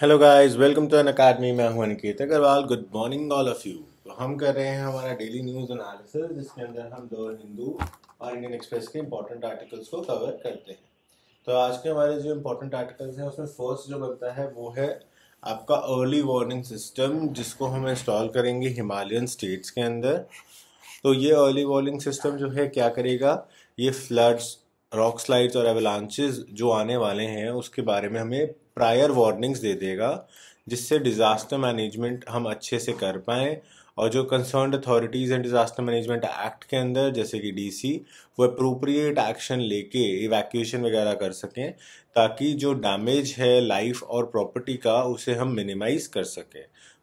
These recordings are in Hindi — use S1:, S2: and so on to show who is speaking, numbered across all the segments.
S1: Hello guys welcome to N academy मैं हूं Aniket Agarwal good morning all of you तो हम कर रहे हैं हमारा डेली न्यूज़ एनालिसिस जिसके अंदर हम दो हिंदू और इंडियन एक्सप्रेस के इंपॉर्टेंट आर्टिकल्स को कवर करते हैं तो आज के हमारे जो इम्पोर्टेंट आर्टिकल्स हैं उसमें फर्स्ट जो बनता है वो है आपका अर्ली वार्निंग सिस्टम जिसको हम इंस्टॉल करेंगे हिमालयन स्टेट्स के अंदर तो ये अर्ली वार्निंग सिस्टम जो है क्या करेगा ये फ्लड्स रॉक स्लाइड्स और एवलांचेज जो आने वाले हैं उसके बारे में हमें प्रायर वार्निंग्स दे देगा जिससे डिज़ास्टर मैनेजमेंट हम अच्छे से कर पाएँ और जो कंसर्न अथॉरिटीज़ हैं डिज़ास्टर मैनेजमेंट एक्ट के अंदर जैसे कि डीसी वो अप्रोप्रिएट एक्शन लेके इवैक्यूएशन वगैरह कर सकें ताकि जो डैमेज है लाइफ और प्रॉपर्टी का उसे हम मिनिमाइज कर सकें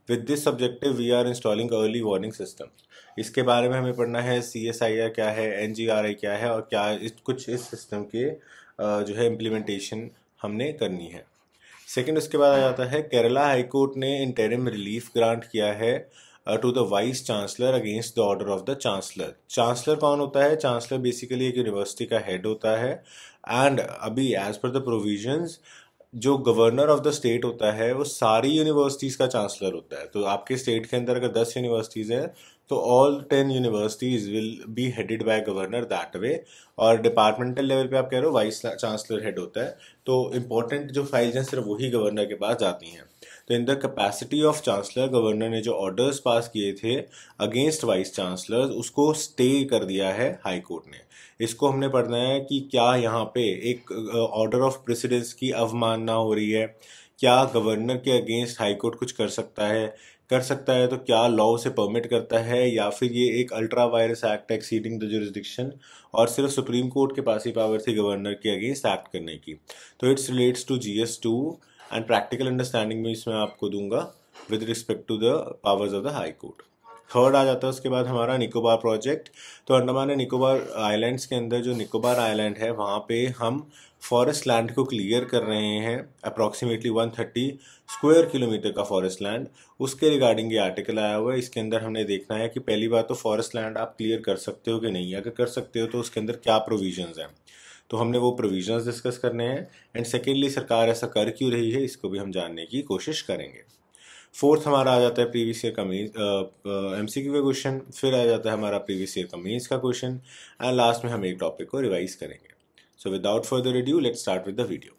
S1: with this subjective we are installing early warning system इसके बारे में हमें पढ़ना है सी एस आई आर क्या है एन जी आर आई क्या है और क्या इस कुछ इस सिस्टम के जो है इम्प्लीमेंटेशन हमने करनी है सेकंड उसके बाद आ जाता है केरला हाईकोर्ट ने इंटेरिम रिलीफ ग्रांट किया है to the vice chancellor against the order of the chancellor chancellor कौन होता है चांसलर बेसिकली एक यूनिवर्सिटी का हेड होता है एंड अभी एज पर द प्रोविजंस जो गवर्नर ऑफ द स्टेट होता है वो सारी यूनिवर्सिटीज़ का चांसलर होता है तो आपके स्टेट के अंदर अगर दस यूनिवर्सिटीज़ हैं तो all ten universities will be headed by governor that way और डिपार्टमेंटल लेवल पे आप कह रहे हो वाइस चांसलर हेड होता है तो इम्पोर्टेंट जो फाइल्स हैं सिर्फ वही गवर्नर के पास जाती हैं तो in the capacity of chancellor governor ने जो ऑर्डर्स पास किए थे अगेंस्ट वाइस चांसलर उसको स्टे कर दिया है हाई कोर्ट ने इसको हमने पढ़ना है कि क्या यहाँ पे एक ऑर्डर ऑफ प्रेसिडेंस की अवमानना हो रही है क्या गवर्नर के अगेंस्ट हाई कोर्ट कुछ कर सकता है कर सकता है तो क्या लॉ उसे परमिट करता है या फिर ये एक ultra vires act exceeding the jurisdiction और सिर्फ सुप्रीम कोर्ट के पास ही पावर थी गवर्नर के अगेंस्ट एक्ट करने की तो it's relates to G S two and practical understanding भी इसमें आपको दूंगा with respect to the powers of the high court third आ जाता है उसके बाद हमारा निकोबार प्रोजेक्ट तो अंडमान एंड निकोबार आइलैंड्स के अंदर जो निकोबार आइलैंड है वहाँ पे हम फॉरेस्ट लैंड को क्लियर कर रहे हैं अप्रॉक्सीमेटली 130 स्क्वायर किलोमीटर का फॉरेस्ट लैंड उसके रिगार्डिंग ये आर्टिकल आया हुआ है इसके अंदर हमने देखना है कि पहली बार तो फॉरेस्ट लैंड आप क्लियर कर सकते हो कि नहीं अगर कर सकते हो तो उसके अंदर क्या प्रोविजन हैं तो हमने वो प्रोविजंस डिस्कस करने हैं एंड सेकेंडली सरकार ऐसा कर क्यों रही है इसको भी हम जानने की कोशिश करेंगे फोर्थ हमारा आ जाता है प्रीवियस ईयर का मीन एम सी क्यू का क्वेश्चन फिर आ जाता है हमारा प्रीवियस ईयर का मीन्स का क्वेश्चन एंड लास्ट में हम एक टॉपिक को रिवाइज करेंगे so without further ado let start with the video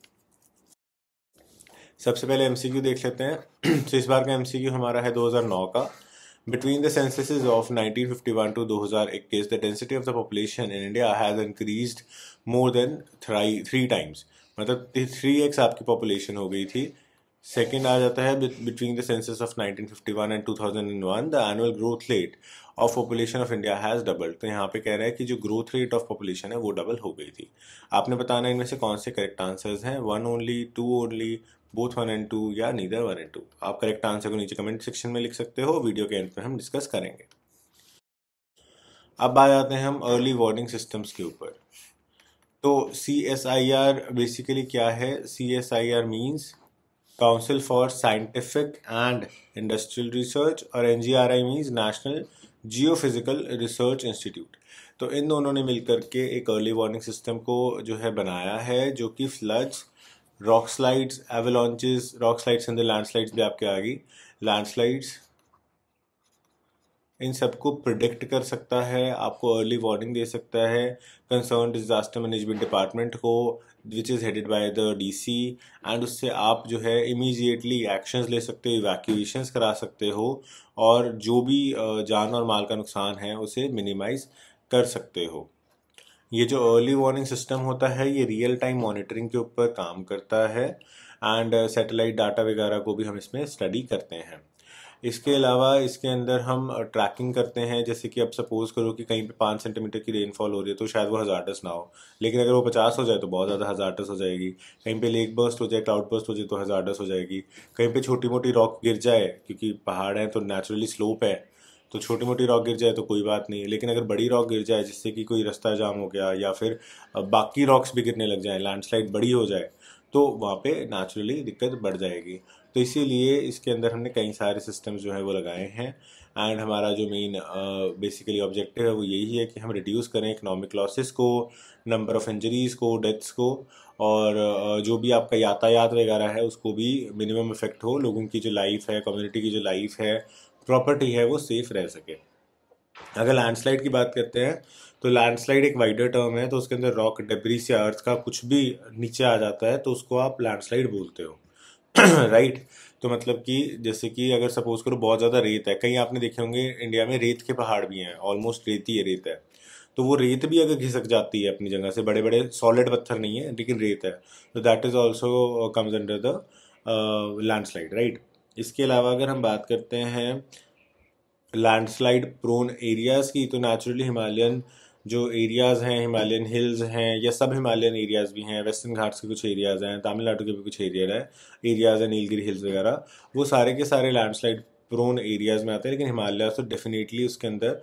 S1: सबसे पहले एम देख लेते हैं तो इस बार का एम हमारा है 2009 का Between the censuses of 1951 to 2021, the density of the population in India has increased more than three, three times. मतलब थ्री एक्स आपकी पॉपुलेशन हो गई थी सेकेंड आ जाता है between the census of 1951 and 2001 the annual growth rate of population of India has double तो यहाँ पे कह रहा है कि जो ग्रोथ रेट ऑफ पॉपुलेशन है वो डबल हो गई थी आपने बताना इनमें से कौन से करेक्ट आंसर्स हैं one only two only both one and two या नीदर वन एंड टू आप करेक्ट आंसर को नीचे कमेंट सेक्शन में लिख सकते हो वीडियो के एंड में हम डिस्कस करेंगे अब आ जाते हैं हम अर्ली वार्निंग सिस्टम्स के ऊपर तो C S I R basically क्या है C S I R means council for scientific and industrial research और N G R I means national geophysical research institute तो इन दोनों ने मिलकर के एक अर्ली वार्निंग सिस्टम को जो है बनाया है जो कि floods rock slides avalanches rock slides and landslides भी आपके आ गई लैंडस्लाइड्स इन सबको प्रिडिक्ट कर सकता है आपको अर्ली वार्निंग दे सकता है कंसर्न डिजास्टर मैनेजमेंट डिपार्टमेंट को which is headed by the DC and उससे आप जो है इमीजिएटली एक्शंस ले सकते हो इवैक्यूएशंस करा सकते हो और जो भी जान और माल का नुकसान है उसे मिनिमाइज कर सकते हो ये जो अर्ली वार्निंग सिस्टम होता है ये रियल टाइम मॉनिटरिंग के ऊपर काम करता है एंड सैटेलाइट डाटा वगैरह को भी हम इसमें स्टडी करते हैं इसके अलावा इसके अंदर हम ट्रैकिंग uh, करते हैं जैसे कि अब सपोज करो कि कहीं पे पाँच सेंटीमीटर की रेनफॉल हो रही है तो शायद वो टस ना हो लेकिन अगर वो पचास हो जाए तो बहुत ज़्यादा टस हो जाएगी कहीं पे लेक बर्स्ट हो जाए क्लाउड बर्स्ट हो जाए तो हज़ारटस हो जाएगी कहीं पे छोटी मोटी रॉक गिर जाए क्योंकि पहाड़ तो है तो नेचुरली स्लोप है तो छोटी मोटी रॉक गिर जाए तो कोई बात नहीं लेकिन अगर बड़ी रॉक गिर जाए जिससे कि कोई रास्ता जाम हो गया या फिर बाकी रॉक्स भी गिरने लग जाए लैंडस्लाइड बड़ी हो जाए तो वहाँ पे नेचुरली दिक्कत बढ़ जाएगी तो इसीलिए इसके अंदर हमने कई सारे सिस्टम जो हैं वो लगाए हैं एंड हमारा जो मेन बेसिकली ऑब्जेक्टिव है वो यही है कि हम रिड्यूस करें इकनॉमिक लॉसेस को नंबर ऑफ़ इंजरीज़ को डेथ्स को और जो भी आपका यातायात वगैरह है उसको भी मिनिमम इफेक्ट हो लोगों की जो लाइफ है कम्युनिटी की जो लाइफ है प्रॉपर्टी है वो सेफ रह सके अगर लैंडस्लाइड की बात करते हैं तो लैंडस्लाइड एक वाइडर टर्म है तो उसके अंदर रॉक डेब्रीस या अर्थ का कुछ भी नीचे आ जाता है तो उसको आप लैंडस्लाइड बोलते हो राइट right? तो मतलब कि जैसे कि अगर सपोज करो बहुत ज़्यादा रेत है कहीं आपने देखे होंगे इंडिया में रेत के पहाड़ भी हैं ऑलमोस्ट रेत ही है रेत है तो वो रेत भी अगर घिसक जाती है अपनी जगह से बड़े बड़े सॉलिड पत्थर नहीं है लेकिन रेत है तो that is also comes under the landslide right इसके अलावा अगर हम बात करते हैं लैंडस्लाइड प्रोन एरियाज़ की तो नेचुरली हिमालयन जो एरियाज़ हैं हिमालयन हिल्स हैं या सब हिमालयन एरियाज़ भी हैं वेस्टर्न घाट्स के कुछ एरियाज़ हैं तमिलनाडु के भी कुछ एरिया है एरियाज़ हैं नीलगिरी हिल्स वगैरह वो सारे के सारे लैंडस्लाइड प्रोन एरियाज़ में आते हैं लेकिन हिमालय तो डेफिनेटली उसके अंदर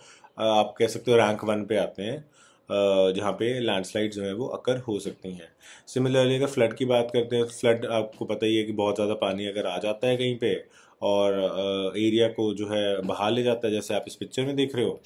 S1: आप कह सकते हो रैंक वन पे आते हैं जहाँ पे लैंडस्लाइड जो है वो अकर हो सकती हैं सिमिलरली अगर फ्लड की बात करते हैं फ्लड आपको पता ही है कि बहुत ज़्यादा पानी अगर आ जाता है कहीं पे और एरिया को जो है बहा ले जाता है जैसे आप इस पिक्चर में देख रहे हो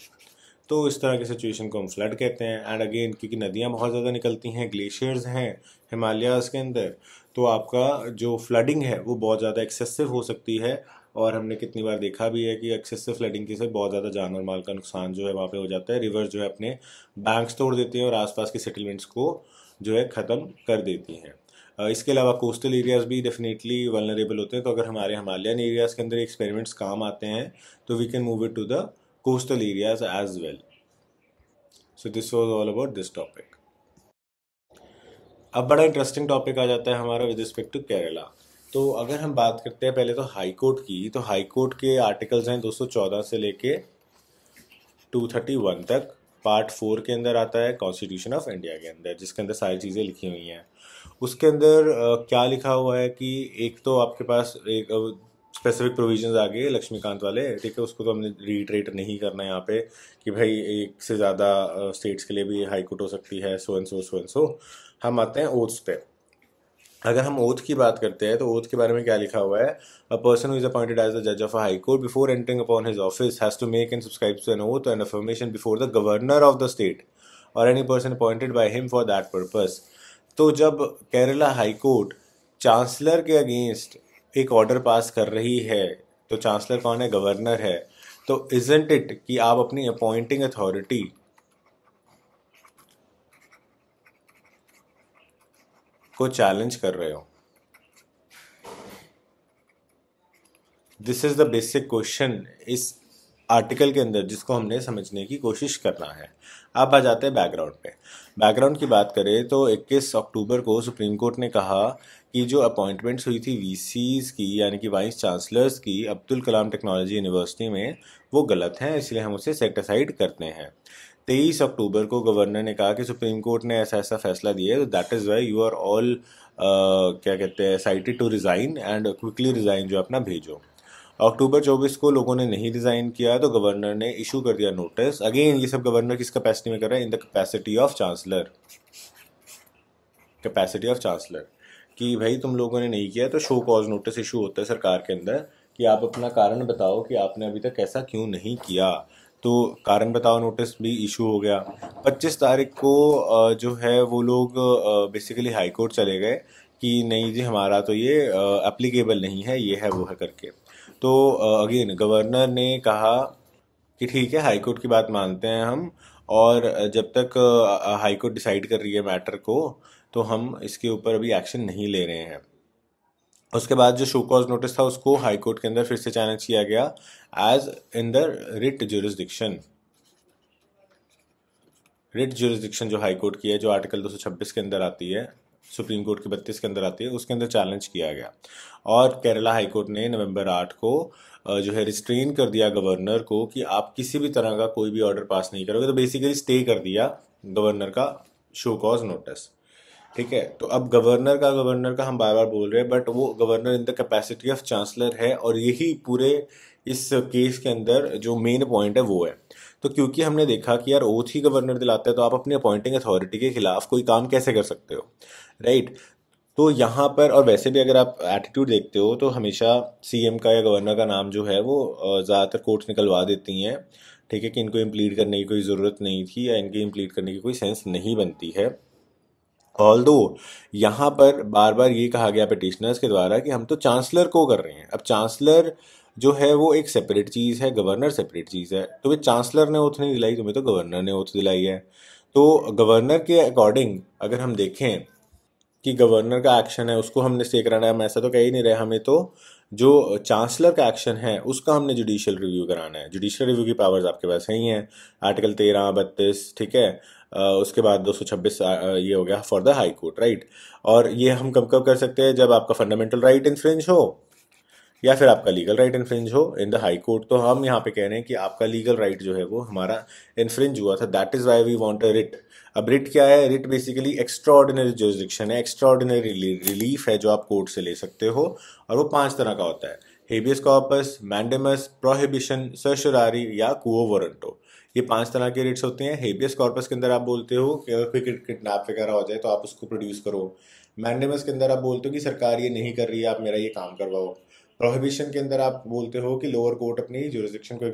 S1: तो इस तरह के सिचुएशन को हम फ्लड कहते हैं एंड अगेन क्योंकि नदियाँ बहुत ज़्यादा निकलती हैं ग्लेशियर्स हैं हिमालयाज़ के अंदर तो आपका जो फ्लडिंग है वो बहुत ज़्यादा एक्सेसिव हो सकती है और हमने कितनी बार देखा भी है कि एक्सेसिव फ्लडिंग की से बहुत ज़्यादा जान और माल का नुकसान जो है वहाँ पे हो जाता है रिवर जो है अपने बैंक्स तोड़ देती हैं और आसपास के सेटलमेंट्स को जो है ख़त्म कर देती हैं इसके अलावा कोस्टल एरियाज़ भी डेफिनेटली वनरेबल होते हैं तो अगर हमारे हिमालयन एरियाज़ के अंदर एक्सपेरिमेंट्स काम आते हैं तो we can move it to the coastal areas as well so this was all about this topic अब बड़ा इंटरेस्टिंग टॉपिक आ जाता है हमारा विद रिस्पेक्ट टू केरला तो अगर हम बात करते हैं पहले तो हाई कोर्ट की तो हाई कोर्ट के आर्टिकल्स हैं 214 से लेके 231 तक पार्ट फोर के अंदर आता है कॉन्स्टिट्यूशन ऑफ इंडिया के अंदर जिसके अंदर सारी चीज़ें लिखी हुई हैं उसके अंदर क्या लिखा हुआ है कि एक तो आपके पास एक स्पेसिफिक प्रोविजंस आ गए लक्ष्मीकांत वाले ठीक है उसको तो हमने रीट्रेट नहीं करना है यहाँ पे कि भाई एक से ज़्यादा स्टेट्स के लिए भी हाईकोर्ट हो सकती है so and so so and so हम आते हैं ओथ्स पे अगर हम ओथ की बात करते हैं तो ओथ के बारे में क्या लिखा हुआ है a person who is appointed as the जज of a high court before entering upon his office has to make and subscribe to an oath and affirmation before the governor of the state और any person appointed by him for that purpose तो जब केरला हाई कोर्ट चांसलर के अगेंस्ट एक ऑर्डर पास कर रही है तो चांसलर कौन है गवर्नर है तो इजेंट इट कि आप अपनी अपॉइंटिंग अथॉरिटी को चैलेंज कर रहे हो this is the basic question इस आर्टिकल के अंदर जिसको हमने समझने की कोशिश करना है अब आ जाते हैं बैकग्राउंड पे बैकग्राउंड की बात करें तो 21 अक्टूबर को सुप्रीम कोर्ट ने कहा कि जो अपॉइंटमेंट्स हुई थी वी की यानी कि वाइस चांसलर्स की अब्दुल कलाम टेक्नोलॉजी यूनिवर्सिटी में वो गलत हैं इसलिए हम उसे सेटिसाइड करते हैं तेईस अक्टूबर को गवर्नर ने कहा कि सुप्रीम कोर्ट ने ऐसा ऐसा फैसला दिया है तो that is why you are all क्या कहते हैं cited to resign and quickly resign जो अपना भेजो अक्टूबर चौबीस को लोगों ने नहीं रिज़ाइन किया तो गवर्नर ने इशू कर दिया नोटिस अगेन ये सब गवर्नर किस कैपेसिटी में कर रहे हैं in the capacity of chancellor capacity of chancellor कि भाई तुम लोगों ने नहीं किया तो शो कॉज नोटिस इशू होता है सरकार के अंदर कि आप अपना कारण बताओ कि आपने अभी तक ऐसा क्यों नहीं किया तो कारण बताओ नोटिस भी इशू हो गया 25 तारीख को जो है वो लोग बेसिकली हाई कोर्ट चले गए कि नहीं जी हमारा तो ये अप्लीकेबल नहीं है ये है वो है करके तो अगेन गवर्नर ने कहा कि ठीक है हाई कोर्ट की बात मानते हैं हम और जब तक हाई कोर्ट डिसाइड कर रही है मैटर को तो हम इसके ऊपर अभी एक्शन नहीं ले रहे हैं उसके बाद जो शोकॉज नोटिस था उसको हाई कोर्ट के अंदर फिर से चैलेंज किया गया as in the writ jurisdiction writ jurisdiction जो हाई कोर्ट की है जो आर्टिकल 226 के अंदर आती है सुप्रीम कोर्ट की बत्तीस के अंदर आती है उसके अंदर चैलेंज किया गया और केरला हाई कोर्ट ने नवंबर आठ को जो है रिस्ट्रेन कर दिया गवर्नर को कि आप किसी भी तरह का कोई भी ऑर्डर पास नहीं करोगे तो बेसिकली स्टे कर दिया गवर्नर का शो कॉज नोटिस ठीक है तो अब गवर्नर का गवर्नर का हम बार बार बोल रहे हैं बट वो governor in the capacity of chancellor है और यही पूरे इस केस के अंदर जो मेन पॉइंट है वो है तो क्योंकि हमने देखा कि यार ओथ ही गवर्नर दिलाता है तो आप अपनी अपॉइंटिंग अथॉरिटी के खिलाफ कोई काम कैसे कर सकते हो राइट तो यहाँ पर और वैसे भी अगर आप एटीट्यूड देखते हो तो हमेशा सीएम का या गवर्नर का नाम जो है वो ज़्यादातर कोर्ट्स निकलवा देती हैं ठीक है कि इनको इम्प्लीट करने की कोई ज़रूरत नहीं थी या इनकी इम्प्लीट करने की कोई सेंस नहीं बनती है ऑल दो यहाँ पर बार बार ये कहा गया पिटिशनर्स के द्वारा कि हम तो चांसलर को कर रहे हैं अब चांसलर जो है वो एक सेपरेट चीज़ है गवर्नर सेपरेट चीज़ है तुम्हें तो चांसलर ने ओथ नहीं दिलाई तुम्हें तो गवर्नर ने ओथ दिलाई है तो गवर्नर के अकॉर्डिंग अगर हम देखें कि गवर्नर का एक्शन है उसको हमने स्टे कराना है हम ऐसा तो कह ही नहीं रहे हमें तो जो चांसलर का एक्शन है उसका हमने जुडिशियल रिव्यू कराना है जुडिशियल रिव्यू की पावर्स आपके पास है ही हैं आर्टिकल तेरह बत्तीस ठीक है उसके बाद दो सौ छब्बीस ये हो गया for the high court right और ये हम कब कब कर सकते हैं जब आपका फंडामेंटल राइट इंफ्रेंज हो या फिर आपका लीगल राइट इन्फ्रिंज हो इन द हाई कोर्ट तो हम यहाँ पे कह रहे हैं कि आपका लीगल राइट right जो है वो हमारा इन्फ्रिंज हुआ था that is why we want a writ अब रिट क्या है writ basically extraordinary jurisdiction है एक्स्ट्रा ऑर्डिनरी रिलीफ है जो आप कोर्ट से ले सकते हो और वो पांच तरह का होता है habeas corpus mandamus prohibition certiorari या कुओ वारंटो ये पांच तरह के रिट्स होते हैं हेबियस कॉर्पस के अंदर आप बोलते हो कि अगर कोई किडनैप वगैरह हो जाए तो आप उसको प्रोड्यूस करो मैंडेमस के अंदर आप बोलते हो कि सरकार ये नहीं कर रही है आप मेरा ये काम करवाओ प्रोहिबिशन के अंदर आप बोलते हो कि लोअर कोर्ट अपनी जोरिस्टिक्शन को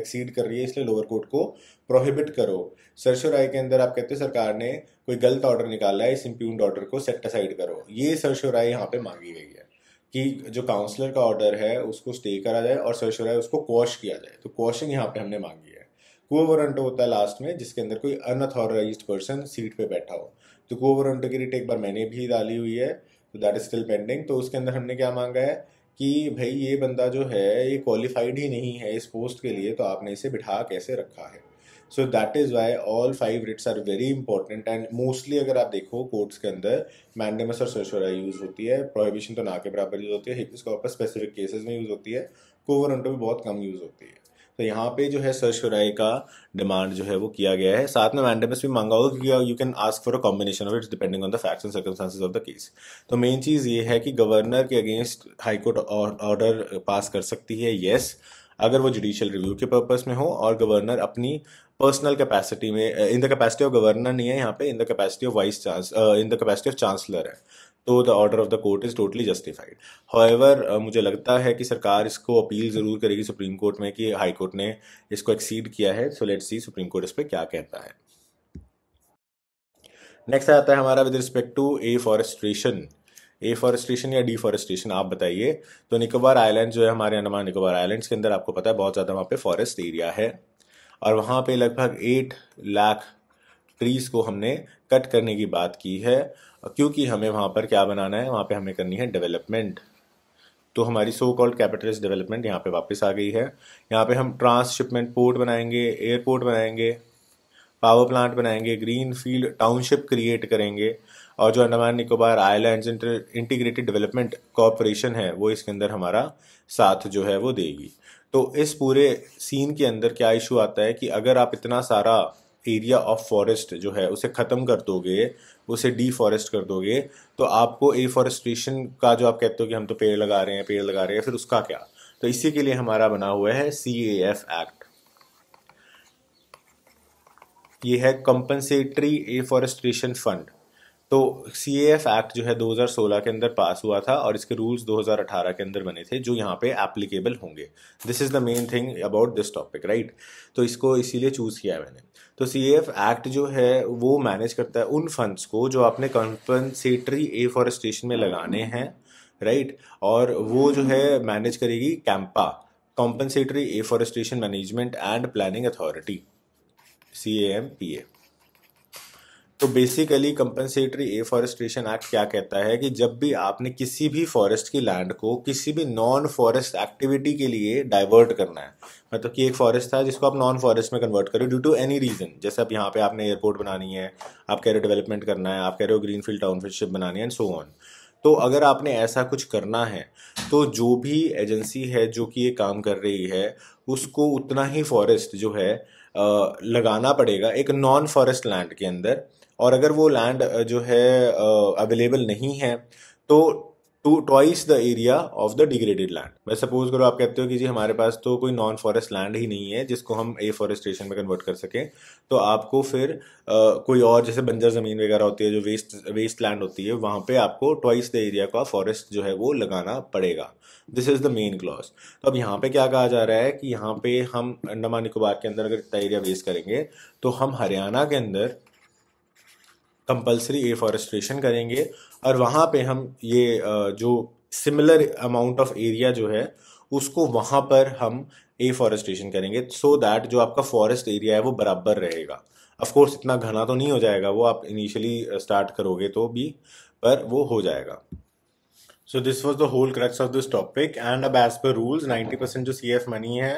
S1: एक्सीड कर रही है इसलिए लोअर कोर्ट को प्रोहिबिट करो सरसो राय के अंदर आप कहते हो सरकार ने कोई गलत ऑर्डर निकाला है इस इम्प्यून्ड ऑर्डर को असाइड करो ये सरसो राय यहाँ पे मांगी गई है कि जो काउंसलर का ऑर्डर है उसको स्टे करा जाए और सरसो राय उसको क्वॉश किया जाए तो क्वॉशिंग यहाँ पे हमने मांगी है वारंटो होता है लास्ट में जिसके अंदर कोई अनऑथोराइज पर्सन सीट पे बैठा हो तो वारंटो की रिट एक बार मैंने भी डाली हुई है तो दैट इज स्टिल पेंडिंग तो उसके अंदर हमने क्या मांगा है कि भाई ये बंदा जो है ये क्वालिफाइड ही नहीं है इस पोस्ट के लिए तो आपने इसे बिठा कैसे रखा है so that is why all five writs are very important and mostly अगर आप देखो कोर्ट्स के अंदर मैंडेमस और सरसोरा यूज़ होती है प्रोहिबिशन तो ना के बराबर यूज़ होती है हिपस्कॉपर स्पेसिफिक केसेस में यूज़ होती है कोवरंटो भी बहुत कम यूज़ होती है तो यहाँ पे जो है सर शुराय का डिमांड जो है वो किया गया है साथ में मैंडमस भी मांगा होगा क्योंकि you can ask for a combination of its depending on the facts and circumstances of the case तो मेन चीज़ ये है कि गवर्नर के अगेंस्ट हाईकोर्ट ऑर्डर पास कर सकती है येस अगर वो जुडिशियल रिव्यू के पर्पस में हो और गवर्नर अपनी पर्सनल कैपेसिटी में in the capacity of governor नहीं है यहाँ पे in the capacity of vice chance in the capacity of chancellor है तो the order of the court is totally justified however मुझे लगता है कि सरकार इसको अपील ज़रूर करेगी सुप्रीम कोर्ट में कि हाई कोर्ट ने इसको एक्सीड किया है so let's see supreme court इस पर क्या कहता है नेक्स्ट आता है हमारा with respect to afforestation a afforestation या डिफॉरेस्ट्रेशन आप बताइए तो निकोबार आइलैंड जो है हमारे अंडमान निकोबार आइलैंड्स के अंदर आपको पता है बहुत ज़्यादा वहाँ पे फॉरेस्ट एरिया है और वहाँ पे लगभग एट लाख ट्रीज़ को हमने कट करने की बात की है क्योंकि हमें वहाँ पर क्या बनाना है वहाँ पे हमें करनी है डेवलपमेंट तो हमारी सो कॉल्ड कैपिटलिस्ट डेवलपमेंट यहाँ पे वापस आ गई है यहाँ पे हम ट्रांसशिपमेंट पोर्ट बनाएंगे एयरपोर्ट बनाएंगे पावर प्लांट बनाएंगे ग्रीन फील्ड टाउनशिप क्रिएट करेंगे और जो Andaman Nicobar island integrated development corporation है वो इसके अंदर हमारा साथ जो है वो देगी तो इस पूरे सीन के अंदर क्या इशू आता है कि अगर आप इतना सारा एरिया ऑफ फॉरेस्ट जो है उसे ख़त्म कर दोगे उसे डीफॉरेस्ट कर दोगे तो आपको एफॉरेस्ट्रेशन का जो आप कहते हो कि हम तो पेड़ लगा रहे हैं पेड़ लगा रहे हैं फिर उसका क्या तो इसी के लिए हमारा बना हुआ है सी एफ एक्ट ये है कंपनसेटरी एफॉरेस्ट्रेशन फंड तो सी एफ़ एक्ट जो है 2016 के अंदर पास हुआ था और इसके रूल्स 2018 के अंदर बने थे जो यहाँ पे एप्लीकेबल होंगे this is the main thing about this topic right तो इसको इसीलिए चूज़ किया है मैंने तो सी एफ एक्ट जो है वो मैनेज करता है उन फंड्स को जो आपने कंपनसेटरी एफॉरेस्टेशन में लगाने हैं राइट right? और वो जो है मैनेज करेगी CAMPA compensatory afforestation management and planning authority C A M P A तो बेसिकली कंपनसेटरी एफॉरेस्ट्रेशन एक्ट क्या कहता है कि जब भी आपने किसी भी फॉरेस्ट की लैंड को किसी भी नॉन फॉरेस्ट एक्टिविटी के लिए डाइवर्ट करना है मतलब कि एक फॉरेस्ट था जिसको आप नॉन फॉरेस्ट में कन्वर्ट करो ड्यू टू एनी रीज़न जैसे अब यहाँ पे आपने एयरपोर्ट बनानी है आप कह रहे हो डेवलपमेंट करना है आप कह रहे हो ग्रीन फील्ड टाउनशिप बनानी है एंड सो ऑन तो अगर आपने ऐसा कुछ करना है तो जो भी एजेंसी है जो कि ये काम कर रही है उसको उतना ही फॉरेस्ट जो है लगाना पड़ेगा एक नॉन फॉरेस्ट लैंड के अंदर और अगर वो लैंड जो है अवेलेबल नहीं है तो to twice the area of the degraded land मैं सपोज करो आप कहते हो कि जी हमारे पास तो कोई नॉन फॉरेस्ट लैंड ही नहीं है जिसको हम ए फॉरेस्टेशन में कन्वर्ट कर सकें तो आपको फिर आ, कोई और जैसे बंजर ज़मीन वगैरह होती है जो वेस्ट वेस्ट लैंड होती है वहाँ पे आपको ट्वाइस द एरिया का फॉरेस्ट जो है वो लगाना पड़ेगा this is the main clause तो अब यहाँ पे क्या कहा जा रहा है कि यहाँ पे हम अंडमान निकोबार के अंदर अगर इतना एरिया वेस्ट करेंगे तो हम हरियाणा के अंदर कंपलसरी एफॉरेस्ट्रेशन करेंगे और वहाँ पे हम ये जो सिमिलर अमाउंट ऑफ एरिया जो है उसको वहाँ पर हम एफॉरेस्ट्रेशन करेंगे सो so दैट जो आपका फॉरेस्ट एरिया है वो बराबर रहेगा अफकोर्स इतना घना तो नहीं हो जाएगा वो आप इनिशियली स्टार्ट करोगे तो भी पर वो हो जाएगा so this was the whole crux of this topic and अब as per rules ninety percent जो सी एफ मनी है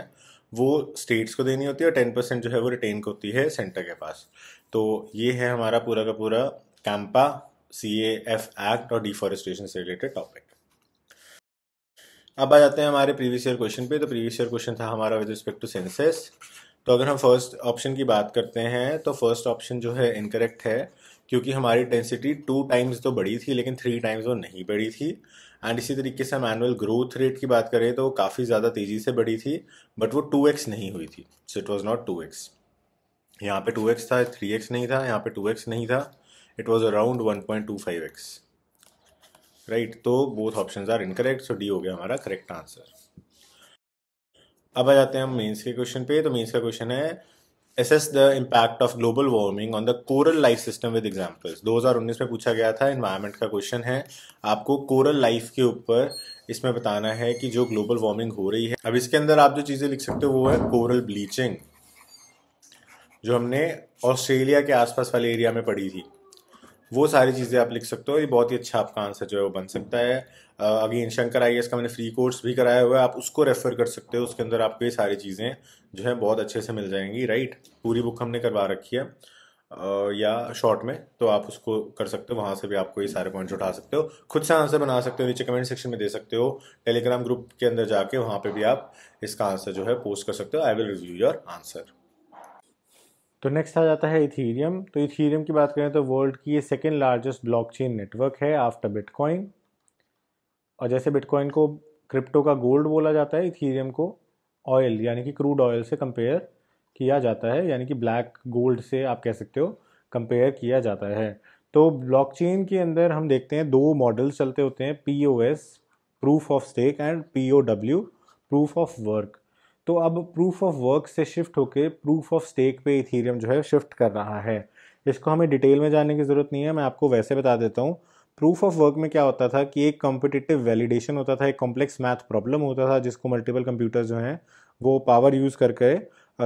S1: वो स्टेट्स को देनी होती है और टेन परसेंट जो है वो रिटेन होती है सेंटर के पास तो ये है हमारा पूरा का पूरा कैंपा सी एफ एक्ट और डिफॉरेस्टेशन से रिलेटेड टॉपिक अब आ जाते हैं हमारे प्रीवियस ईयर क्वेश्चन पे तो प्रीवियस ईयर क्वेश्चन था हमारा विद रिस्पेक्ट टू सेंसेस तो अगर हम फर्स्ट ऑप्शन की बात करते हैं तो फर्स्ट ऑप्शन जो है इनकरेक्ट है क्योंकि हमारी डेंसिटी टू टाइम्स तो बढ़ी थी लेकिन थ्री टाइम्स वो नहीं बढ़ी थी एंड इसी तरीके से हम एनुअल ग्रोथ रेट की बात करें तो काफ़ी ज़्यादा तेज़ी से बढ़ी थी बट वो टू एक्स नहीं हुई थी so it was not two X यहाँ पे टू एक्स था थ्री एक्स नहीं था यहाँ पे टू एक्स नहीं था it was around one point two five X right तो both option are incorrect so D हो गया हमारा करेक्ट आंसर अब आ जाते हैं हम मेंस के क्वेश्चन पे तो मेंस का क्वेश्चन है assess the impact of global warming on the coral life system with examples 2019 में पूछा गया था इन्वायरमेंट का क्वेश्चन है आपको कोरल लाइफ के ऊपर इसमें बताना है कि जो ग्लोबल वार्मिंग हो रही है अब इसके अंदर आप जो चीज़ें लिख सकते हो वो है कोरल ब्लीचिंग जो हमने ऑस्ट्रेलिया के आसपास वाले एरिया में पढ़ी थी वो सारी चीज़ें आप लिख सकते हो ये बहुत ही अच्छा आपका आंसर जो है वो बन सकता है अगेन शंकर आई का मैंने फ्री कोर्स भी कराया हुआ है आप उसको रेफ़र कर सकते हो उसके अंदर आपको ये सारी चीज़ें जो है बहुत अच्छे से मिल जाएंगी राइट पूरी बुक हमने करवा रखी है या शॉर्ट में तो आप उसको कर सकते हो वहाँ से भी आपको ये सारे पॉइंट्स उठा सकते हो खुद से आंसर बना सकते हो नीचे कमेंट सेक्शन में दे सकते हो टेलीग्राम ग्रुप के अंदर जाके वहाँ पे भी आप इसका आंसर जो है पोस्ट कर सकते हो I will review your answer तो नेक्स्ट आ जाता है इथीरियम तो इथीरियम की बात करें तो वर्ल्ड की ये सेकेंड लार्जेस्ट ब्लॉकचेन नेटवर्क है आफ्टर बिटकॉइन और जैसे बिटकॉइन को क्रिप्टो का गोल्ड बोला जाता है इथीरियम को ऑयल यानी कि क्रूड ऑयल से कंपेयर किया जाता है यानी कि ब्लैक गोल्ड से आप कह सकते हो कंपेयर किया जाता है तो ब्लॉकचेन के अंदर हम देखते हैं दो मॉडल्स चलते होते हैं P O S proof of stake and P O W proof of work तो अब प्रूफ ऑफ वर्क से शिफ्ट होकर प्रूफ ऑफ स्टेक पे इथीरियम जो है शिफ्ट कर रहा है इसको हमें डिटेल में जानने की ज़रूरत नहीं है मैं आपको वैसे बता देता हूँ प्रूफ ऑफ वर्क में क्या होता था कि एक कॉम्पिटिटिव वैलिडेशन होता था एक कॉम्प्लेक्स मैथ प्रॉब्लम होता था जिसको मल्टीपल कंप्यूटर जो हैं वो पावर यूज़ करके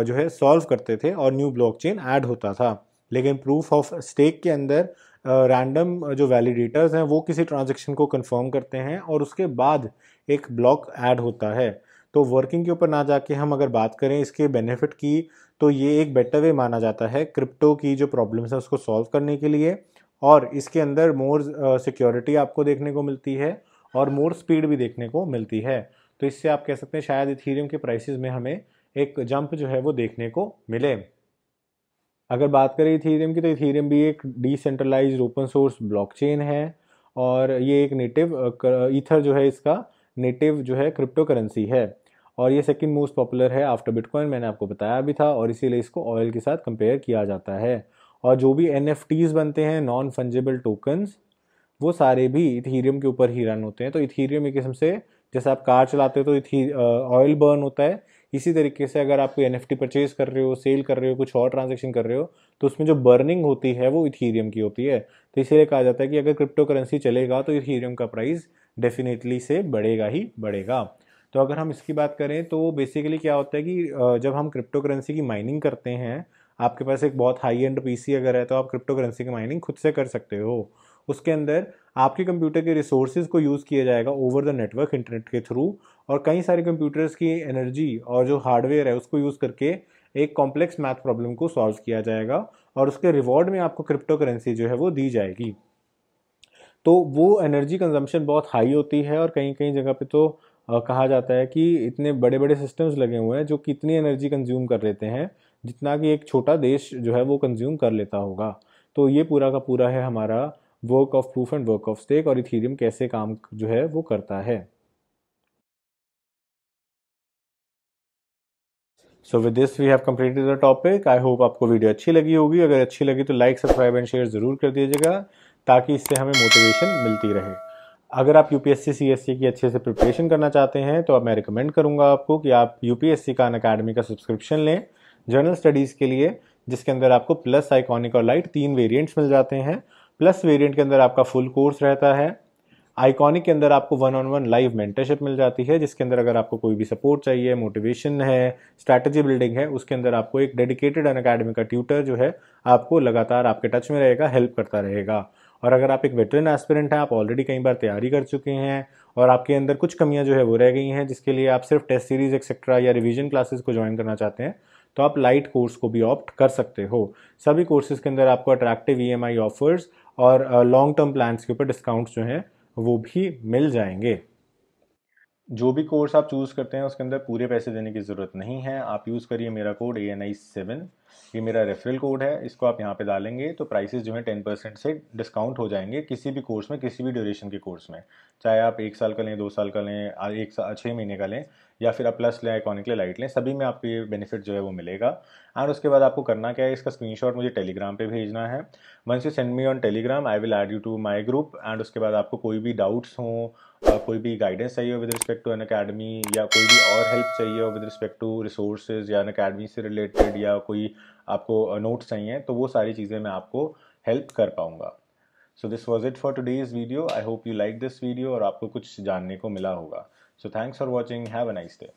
S1: जो है सॉल्व करते थे और न्यू ब्लॉकचेन ऐड होता था लेकिन प्रूफ ऑफ स्टेक के अंदर रैंडम जो वैलिडेटर्स हैं वो किसी ट्रांजेक्शन को कन्फर्म करते हैं और उसके बाद एक ब्लॉक ऐड होता है तो वर्किंग के ऊपर ना जाके हम अगर बात करें इसके बेनिफिट की तो ये एक बेटर वे माना जाता है क्रिप्टो की जो प्रॉब्लम्स है उसको सॉल्व करने के लिए और इसके अंदर मोर सिक्योरिटी आपको देखने को मिलती है और मोर स्पीड भी देखने को मिलती है तो इससे आप कह सकते हैं शायद इथीरियम के प्राइसेस में हमें एक जंप जो है वो देखने को मिले अगर बात करें इथीरियम की तो इथीरियम भी एक डिसेंट्रलाइज ओपन सोर्स ब्लॉकचेन है और ये एक नेटिव ईथर जो है इसका नेटिव जो है क्रिप्टो करेंसी है और ये सेकंड मोस्ट पॉपुलर है आफ्टर बिटकॉइन मैंने आपको बताया भी था और इसीलिए इसको ऑयल के साथ कंपेयर किया जाता है और जो भी एन बनते हैं नॉन फंजेबल टोकन्स वो सारे भी इथीरियम के ऊपर ही रन होते हैं तो इथीरियम एक किस्म से जैसे आप कार चलाते हो तो इथी ऑयल बर्न होता है इसी तरीके से अगर आप कोई एन परचेज कर रहे हो सेल कर रहे हो कुछ और ट्रांजेक्शन कर रहे हो तो उसमें जो बर्निंग होती है वो इथीरियम की होती है तो इसीलिए कहा जाता है कि अगर क्रिप्टो करेंसी चलेगा तो इथीरियम का प्राइस डेफिनेटली से बढ़ेगा ही बढ़ेगा तो अगर हम इसकी बात करें तो बेसिकली क्या होता है कि जब हम क्रिप्टो करेंसी की माइनिंग करते हैं आपके पास एक बहुत हाई एंड पीसी अगर है तो आप क्रिप्टो करेंसी की माइनिंग खुद से कर सकते हो उसके अंदर आपके कंप्यूटर के रिसोर्सेज को यूज़ किया जाएगा ओवर द नेटवर्क इंटरनेट के थ्रू और कई सारे कंप्यूटर्स की एनर्जी और जो हार्डवेयर है उसको यूज़ करके एक कॉम्प्लेक्स मैथ प्रॉब्लम को सॉल्व किया जाएगा और उसके रिवॉर्ड में आपको क्रिप्टो करेंसी जो है वो दी जाएगी तो वो एनर्जी कंजम्पशन बहुत हाई होती है और कहीं कहीं जगह पे तो कहा जाता है कि इतने बड़े बड़े सिस्टम्स लगे हुए हैं जो कितनी एनर्जी कंज्यूम कर लेते हैं जितना कि एक छोटा देश जो है वो कंज्यूम कर लेता होगा तो ये पूरा का पूरा है हमारा work of proof and work of stake और इथीरियम कैसे काम जो है वो करता है so with this we have completed the topic I hope आपको वीडियो अच्छी लगी होगी अगर अच्छी लगी तो लाइक सब्सक्राइब एंड शेयर ज़रूर कर दीजिएगा ताकि इससे हमें मोटिवेशन मिलती रहे अगर आप यूपीएससी सीएससी e की अच्छे से प्रिपरेशन करना चाहते हैं तो अब मैं रिकमेंड करूंगा आपको कि आप यूपीएससी का अन अकेडमी का सब्सक्रिप्शन लें जनरल स्टडीज़ के लिए जिसके अंदर आपको प्लस आइकॉनिक और लाइट तीन वेरिएंट्स मिल जाते हैं प्लस वेरिएंट के अंदर आपका फुल कोर्स रहता है आइकॉनिक के अंदर आपको one on one live mentorship मिल जाती है जिसके अंदर अगर आपको कोई भी सपोर्ट चाहिए मोटिवेशन है स्ट्रैटेजी बिल्डिंग है उसके अंदर आपको एक डेडिकेटेड अन अकेडमी का ट्यूटर जो है आपको लगातार आपके टच में रहेगा हेल्प करता रहेगा और अगर आप एक वेटरन एस्पिरेंट हैं आप ऑलरेडी कई बार तैयारी कर चुके हैं और आपके अंदर कुछ कमियां जो है वो रह गई हैं जिसके लिए आप सिर्फ टेस्ट सीरीज़ एक्सेट्रा या रिवीजन क्लासेस को ज्वाइन करना चाहते हैं तो आप लाइट कोर्स को भी ऑप्ट कर सकते हो सभी कोर्सेज के अंदर आपको अट्रैक्टिव ई ऑफर्स और लॉन्ग टर्म प्लान्स के ऊपर डिस्काउंट्स जो हैं वो भी मिल जाएंगे जो भी कोर्स आप चूज़ करते हैं उसके अंदर पूरे पैसे देने की ज़रूरत नहीं है आप यूज़ करिए मेरा code A N I seven ये मेरा रेफरल कोड है इसको आप यहाँ पे डालेंगे तो प्राइसेस जो है टेन परसेंट से डिस्काउंट हो जाएंगे किसी भी कोर्स में किसी भी ड्यूरेशन के कोर्स में चाहे आप एक साल का लें दो साल का लें एक साल छः महीने का लें या फिर आप प्लस लें लें लाइट लें सभी में आपको ये बेनिफिट जो है वो मिलेगा एंड उसके बाद आपको करना क्या है इसका स्क्रीन मुझे टेलीग्राम पर भेजना है once you send me on Telegram I will add you to my group and उसके बाद आपको कोई भी डाउट्स हों कोई भी गाइडेंस चाहिए हो with respect to Unacademy या कोई भी और हेल्प चाहिए हो विद रिस्पेक्ट टू रिसोर्सेज या एन अकेडमी से रिलेटेड या कोई आपको नोट्स चाहिए तो वो सारी चीज़ें मैं आपको हेल्प कर पाऊँगा so this was it for today's video I hope you like this video और आपको कुछ जानने को मिला होगा so thanks for watching have a nice day